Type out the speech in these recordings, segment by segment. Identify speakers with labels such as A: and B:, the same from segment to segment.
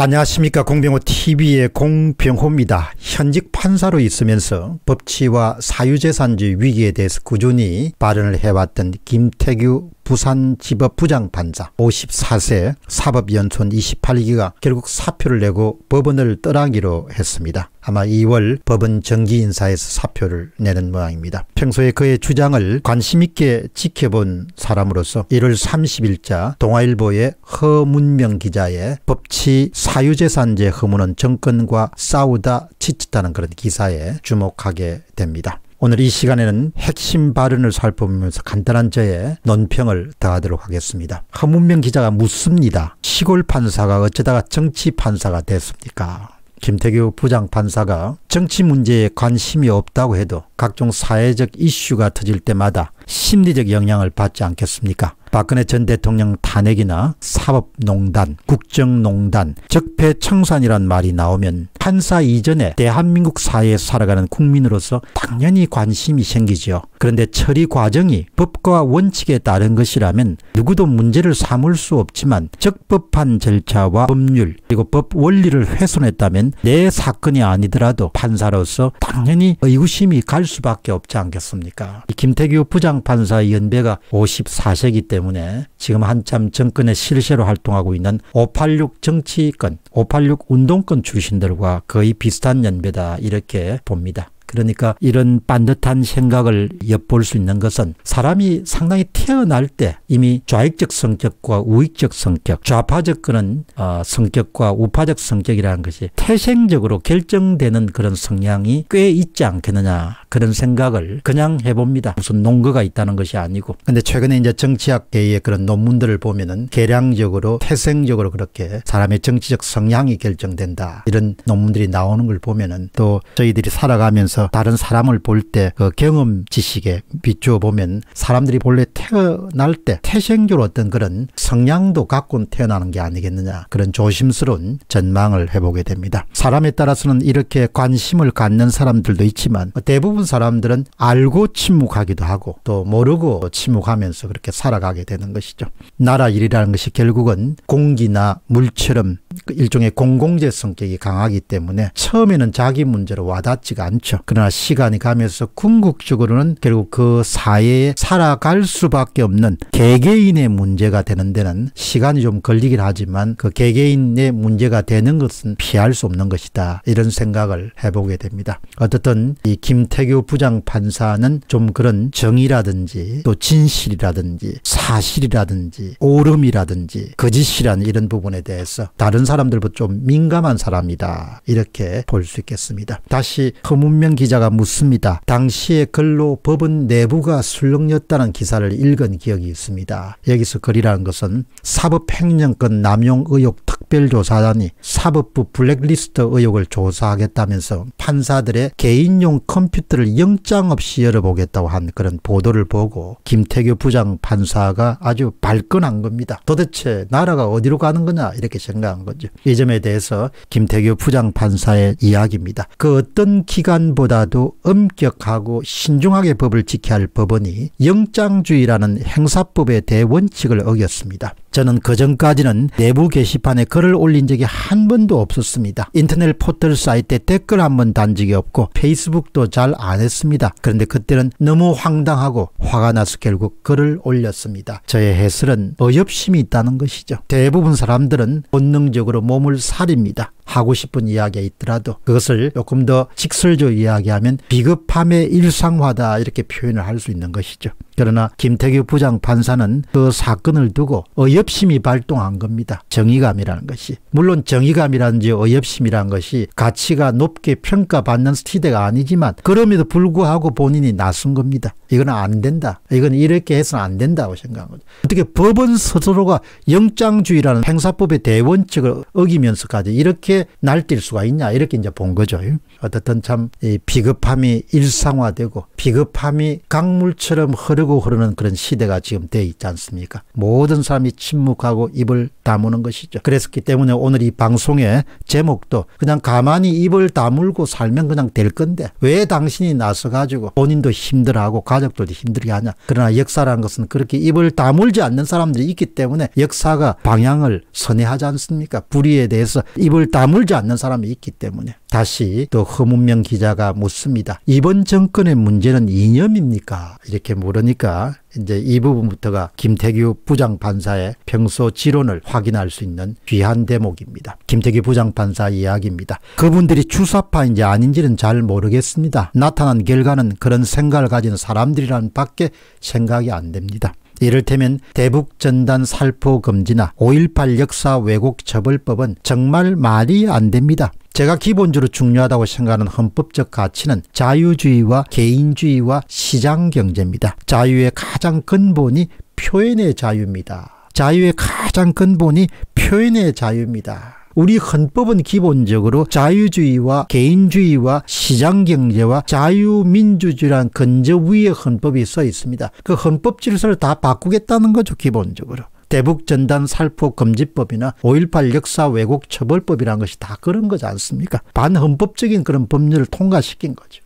A: 안녕하십니까 공병호 tv의 공병호입니다. 현직 판사로 있으면서 법치와 사유재산주의 위기에 대해서 꾸준히 발언을 해왔던 김태규 부산지법 부장판사 54세 사법연촌 28기가 결국 사표를 내고 법원을 떠나기로 했습니다. 아마 2월 법원 정기인사에서 사표를 내는 모양입니다. 평소에 그의 주장을 관심있게 지켜본 사람으로서 1월 30일자 동아일보의 허문명 기자의 법치 사유재산제 허문는 정권과 싸우다 지쳤다는 그런 기사에 주목하게 됩니다. 오늘 이 시간에는 핵심 발언을 살펴보면서 간단한 저의 논평을 더하도록 하겠습니다. 허문명 기자가 묻습니다. 시골 판사가 어쩌다가 정치 판사가 됐습니까? 김태규 부장판사가 정치 문제에 관심이 없다고 해도 각종 사회적 이슈가 터질 때마다 심리적 영향을 받지 않겠습니까? 박근혜 전 대통령 탄핵이나 사법농단, 국정농단, 적폐청산이란 말이 나오면 판사 이전에 대한민국 사회에 살아가는 국민으로서 당연히 관심이 생기지요. 그런데 처리 과정이 법과 원칙에 따른 것이라면 누구도 문제를 삼을 수 없지만 적법한 절차와 법률 그리고 법 원리를 훼손했다면 내 사건이 아니더라도 판사로서 당연히 의구심이 갈 수밖에 없지 않겠습니까? 김태규 부장판사의 연배가 54세이기 때문에 지금 한참 정권의 실세로 활동하고 있는 586 정치권, 586 운동권 출신들과 거의 비슷한 연배다 이렇게 봅니다. 그러니까 이런 반듯한 생각을 엿볼 수 있는 것은 사람이 상당히 태어날 때 이미 좌익적 성격과 우익적 성격, 좌파적 그런 어, 성격과 우파적 성격이라는 것이 태생적으로 결정되는 그런 성향이 꽤 있지 않겠느냐 그런 생각을 그냥 해봅니다. 무슨 농거가 있다는 것이 아니고. 근데 최근에 이제 정치학계의 그런 논문들을 보면은 계량적으로 태생적으로 그렇게 사람의 정치적 성향이 결정된다 이런 논문들이 나오는 걸 보면은 또 저희들이 살아가면서 그래서 다른 사람을 볼 때 그 경험 지식에 비추어 보면 사람들이 본래 태어날 때 태생적으로 어떤 그런 성향도 갖고 태어나는 게 아니겠느냐 그런 조심스러운 전망을 해보게 됩니다. 사람에 따라서는 이렇게 관심을 갖는 사람들도 있지만 대부분 사람들은 알고 침묵하기도 하고 또 모르고 침묵하면서 그렇게 살아가게 되는 것이죠. 나라 일이라는 것이 결국은 공기나 물처럼 그 일종의 공공재 성격이 강하기 때문에 처음에는 자기 문제로 와닿지가 않죠. 그러나 시간이 가면서 궁극적으로는 결국 그 사회에 살아갈 수밖에 없는 개개인의 문제가 되는 데는 시간이 좀 걸리긴 하지만 그 개개인의 문제가 되는 것은 피할 수 없는 것이다. 이런 생각을 해보게 됩니다. 어쨌든 이 김태규 부장 판사는 좀 그런 정의라든지 또 진실이라든지 사실이라든지 오름이라든지 거짓이란 이런 부분에 대해서 다른 사람들보다 좀 민감한 사람이다. 이렇게 볼 수 있겠습니다. 다시 허문명 기자가 묻습니다. 당시의 글로 법은 내부가 술렁였다는 기사를 읽은 기억이 있습니다. 여기서 글이라는 것은 사법횡령권 남용 의혹 특 특별조사단이 사법부 블랙리스트 의혹을 조사하겠다면서 판사들의 개인용 컴퓨터를 영장 없이 열어보겠다고 한 그런 보도를 보고 김태규 부장 판사가 아주 발끈한 겁니다. 도대체 나라가 어디로 가는 거냐 이렇게 생각한 거죠. 이 점에 대해서 김태규 부장 판사의 이야기입니다. 그 어떤 기관보다도 엄격하고 신중하게 법을 지켜야 할 법원이 영장주의라는 행사법의 대원칙을 어겼습니다. 저는 그 전까지는 내부 게시판에 글을 올린 적이 한 번도 없었습니다. 인터넷 포털 사이트에 댓글 한 번 단 적이 없고 페이스북도 잘 안 했습니다. 그런데 그때는 너무 황당하고 화가 나서 결국 글을 올렸습니다. 저의 해설은 어엽심이 있다는 것이죠. 대부분 사람들은 본능적으로 몸을 사립니다. 하고 싶은 이야기가 있더라도 그것을 조금 더 직설적으로 이야기하면 비겁함의 일상화다 이렇게 표현을 할 수 있는 것이죠. 그러나 김태규 부장 판사는 그 사건을 두고 의협심이 발동한 겁니다. 정의감이라는 것이. 물론 정의감이라든지 의협심이라는 것이 가치가 높게 평가받는 스티대가 아니지만 그럼에도 불구하고 본인이 나선 겁니다. 이건 안 된다. 이건 이렇게 해서는 안 된다고 생각한 거죠. 어떻게 법원 스스로가 영장주의라는 행사법의 대원칙을 어기면서까지 이렇게 날뛸 수가 있냐 이렇게 이제 본 거죠. 어떻든 참 비급함이 일상화되고 비급함이 강물처럼 흐르고 흐르는 그런 시대가 지금 돼 있지 않습니까? 모든 사람이 침묵하고 입을 다무는 것이죠. 그랬기 때문에 오늘 이 방송의 제목도 그냥 가만히 입을 다물고 살면 그냥 될 건데 왜 당신이 나서가지고 본인도 힘들어하고 가족들도 힘들게 하냐. 그러나 역사라는 것은 그렇게 입을 다물지 않는 사람들이 있기 때문에 역사가 방향을 선회하지 않습니까? 불의에 대해서 입을 다물지 않는 사람이 있기 때문에. 다시 또 허문명 기자가 묻습니다. 이번 정권의 문제는 이념입니까? 이렇게 물으니까 이제 이 부분부터가 김태규 부장판사의 평소 지론을 확인할 수 있는 귀한 대목입니다. 김태규 부장판사 이야기입니다. 그분들이 추사파인지 아닌지는 잘 모르겠습니다. 나타난 결과는 그런 생각을 가진 사람들이란 밖에 생각이 안 됩니다. 이를테면 대북전단 살포 금지나 5.18 역사 왜곡 처벌법은 정말 말이 안 됩니다. 제가 기본적으로 중요하다고 생각하는 헌법적 가치는 자유주의와 개인주의와 시장 경제입니다. 자유의 가장 근본이 표현의 자유입니다. 자유의 가장 근본이 표현의 자유입니다. 우리 헌법은 기본적으로 자유주의와 개인주의와 시장경제와 자유민주주의란 근저 위에 헌법이 써 있습니다. 그 헌법 질서를 다 바꾸겠다는 거죠, 기본적으로. 대북전단 살포금지법이나 5.18 역사 왜곡 처벌법이라는 것이 다 그런 거지 않습니까? 반헌법적인 그런 법률을 통과시킨 거죠.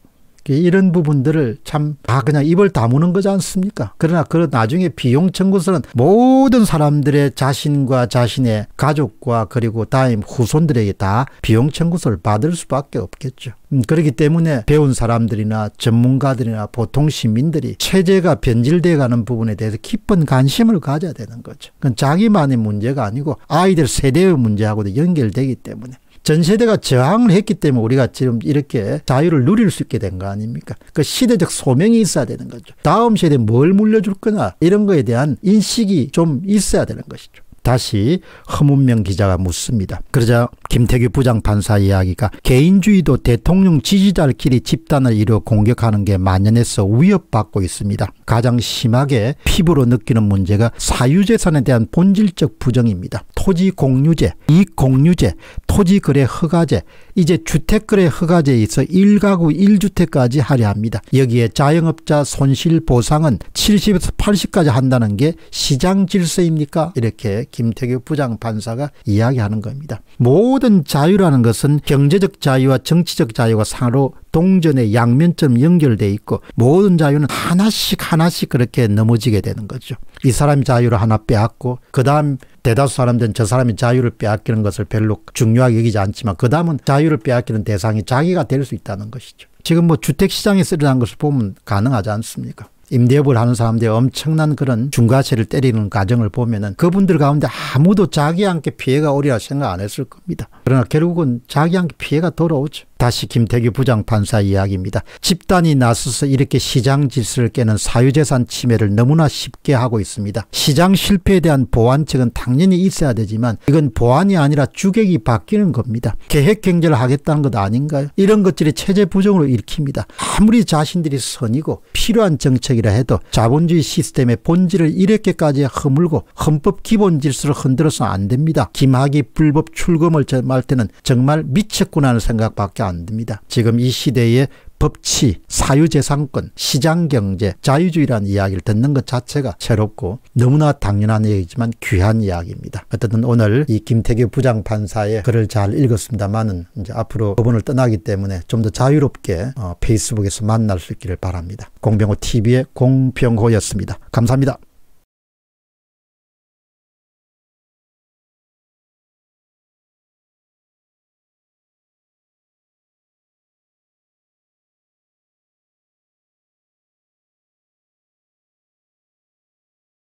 A: 예, 이런 부분들을 참다 아, 그냥 입을 다무는 거지 않습니까? 그러나 그 나중에 비용 청구서는 모든 사람들의 자신과 자신의 가족과 그리고 다임 후손들에게 다 비용 청구서를 받을 수밖에 없겠죠. 음, 그렇기 때문에 배운 사람들이나 전문가들이나 보통 시민들이 체제가 변질되어 가는 부분에 대해서 깊은 관심을 가져야 되는 거죠. 그건 자기만의 문제가 아니고 아이들 세대의 문제하고도 연결되기 때문에 전 세대가 저항을 했기 때문에 우리가 지금 이렇게 자유를 누릴 수 있게 된 거 아닙니까? 그 시대적 소명이 있어야 되는 거죠. 다음 세대에 뭘 물려줄 거냐 이런 거에 대한 인식이 좀 있어야 되는 것이죠. 다시 허문명 기자가 묻습니다. 그러자 김태규 부장판사 이야기가 개인주의도 대통령 지지자들끼리 집단을 이루 어 공격하는 게 만연해서 위협받고 있습니다. 가장 심하게 피부로 느끼는 문제가 사유재산에 대한 본질적 부정입니다. 토지 공유제, 이 공유제, 토지 거래 허가제, 이제 주택 거래 허가제에 있어 1가구 1주택까지 하려 합니다. 여기에 자영업자 손실 보상은 70에서 80까지 한다는 게 시장 질서입니까? 이렇게 김태규 부장판사가 이야기하는 겁니다. 모든 모든 자유라는 것은 경제적 자유와 정치적 자유가 상로 동전의 양면처럼 연결돼 있고 모든 자유는 하나씩 하나씩 그렇게 넘어지게 되는 거죠. 이 사람이 자유를 하나 빼앗고 그다음 대다수 사람들은 저 사람이 자유를 빼앗기는 것을 별로 중요하게 여기지 않지만 그다음은 자유를 빼앗기는 대상이 자기가 될 수 있다는 것이죠. 지금 뭐 주택시장에서 일어난 것을 보면 가능하지 않습니까? 임대업을 하는 사람들의 엄청난 그런 중과세를 때리는 과정을 보면은 그분들 가운데 아무도 자기 한테 피해가 오리라 생각 안 했을 겁니다. 그러나 결국은 자기 한테 피해가 돌아오죠. 다시 김태규 부장판사 이야기입니다. 집단이 나서서 이렇게 시장 질서를 깨는 사유재산 침해를 너무나 쉽게 하고 있습니다. 시장 실패에 대한 보완책은 당연히 있어야 되지만 이건 보완이 아니라 주객이 바뀌는 겁니다. 계획경제를 하겠다는 것 아닌가요? 이런 것들이 체제 부정으로 일으킵니다. 아무리 자신들이 선이고 필요한 정책이라 해도 자본주의 시스템의 본질을 이렇게까지 허물고 헌법 기본 질서를 흔들어서는 안 됩니다. 김학이 불법 출금을 점할 때는 정말 미쳤구나 하는 생각밖에 안안 됩니다. 지금 이시대의 법치, 사유재산권, 시장경제, 자유주의라는 이야기를 듣는 것 자체가 새롭고 너무나 당연한 얘기지만 귀한 이야기입니다. 어쨌든 오늘 이 김태규 부장판사의 글을 잘 읽었습니다만은 이제 앞으로 법원을 떠나기 때문에 좀 더 자유롭게 어, 페이스북에서 만날 수 있기를 바랍니다. 공병호 TV의 공병호였습니다. 감사합니다.